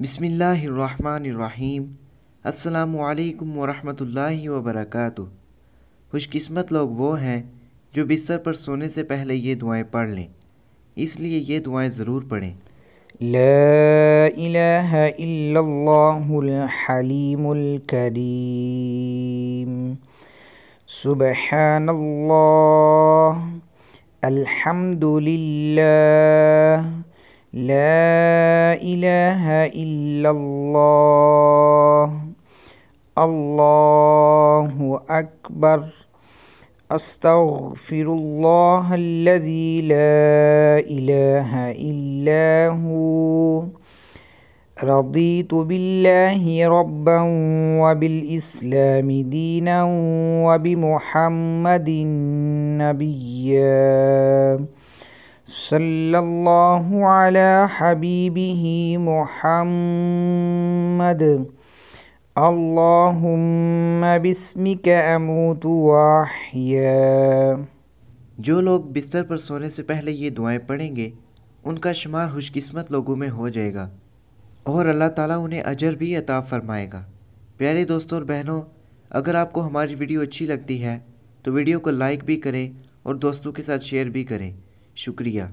بسم اللہ الرحمن الرحیم السلام علیکم ورحمۃ اللہ وبرکاتہ خوش قسمت لوگ وہ ہیں جو بستر پر سونے سے پہلے یہ دعائیں پڑھ لیں اس لیے یہ دعائیں ضرور پڑھیں لا الہ الا اللہ الحلیم سبحان اللہ الحمد للہ لا إله إلا الله الله أكبر أستغفر الله الذي لا إله إلا هو رضيت بالله ربا وبالإسلام دينا وبمحمد نبيا सल्लल्लाहु अला हबीबिही मुहम्मद अल्लाहुम्मा बिस्मिक अमूतु वाहिया जो लोग बिस्तर पर सोने से पहले ये दुआएं पढ़ेंगे उनका शुमार खुशकिस्मत लोगों में हो जाएगा और अल्लाह ताला उन्हें अजर भी अता फरमाएगा प्यारे दोस्तों और बहनों अगर आपको हमारी वीडियो अच्छी लगती है तो वीडियो को लाइक भी करें और दोस्तों के साथ शेयर भी करें शुक्रिया